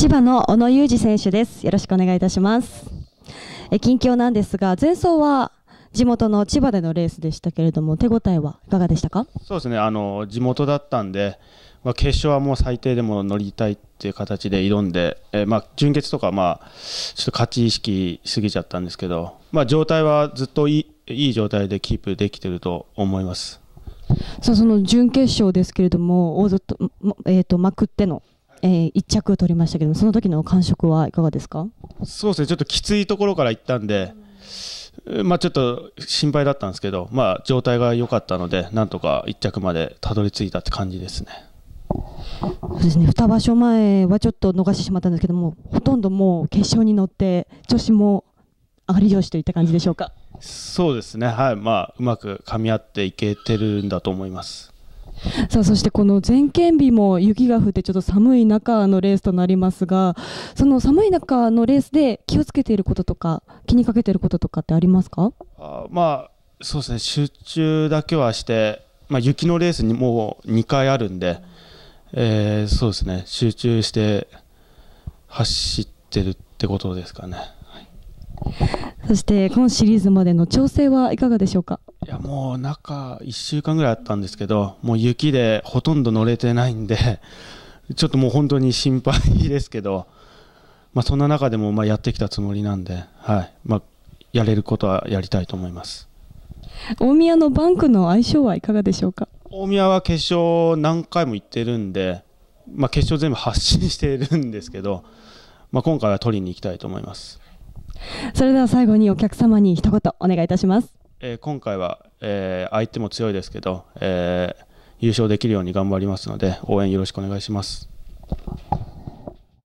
千葉の小野裕二選手です。よろしくお願いいたします。え近況なんですが、前走は地元の千葉でのレースでしたけれども、手応えはいかがでしたか？そうですね。あの地元だったんで、まあ、決勝はもう最低でも乗りたいっていう形で挑んで、えまあ、準決とかまあちょっと勝ち意識しすぎちゃったんですけど、まあ、状態はずっといいいい状態でキープできてると思います。さあその準決勝ですけれども大外、えーとまくってのえー、1着を取りましたけどその時の感触はいかがですかそうですねちょっときついところから行ったんで、まあ、ちょっと心配だったんですけど、まあ、状態が良かったのでなんとか1着までたどり着いたって感じですね。そうですね2場所前はちょっと逃してしまったんですけどもほとんどもう決勝に乗って調子も上がり上司といった感じでしょうかそうですねはいまあうまく噛み合っていけてるんだと思います。さあそしてこの全県日も雪が降ってちょっと寒い中のレースとなりますがその寒い中のレースで気をつけていることとか気にかけていることとかってありますかあまあそうですね集中だけはして、まあ、雪のレースにもう2回あるんで、えー、そうですね集中して走ってるってことですかね。はいそして今シリーズまでの調整はいかがでしょうかいやもう中1週間ぐらいあったんですけどもう雪でほとんど乗れてないんで ちょっともう本当に心配ですけど、まあ、そんな中でもまやってきたつもりなんで、はいまあ、やれることはやりたいと思います大宮のバンクの相性はいかがでしょうか大宮は決勝何回も行ってるんで、まあ、決勝全部発信しているんですけど、まあ、今回は取りに行きたいと思います。それでは最後にお客様に一言お願いいたします。えー、今回は、えー、相手も強いですけど、えー、優勝できるように頑張りますので応援よろしくお願いします。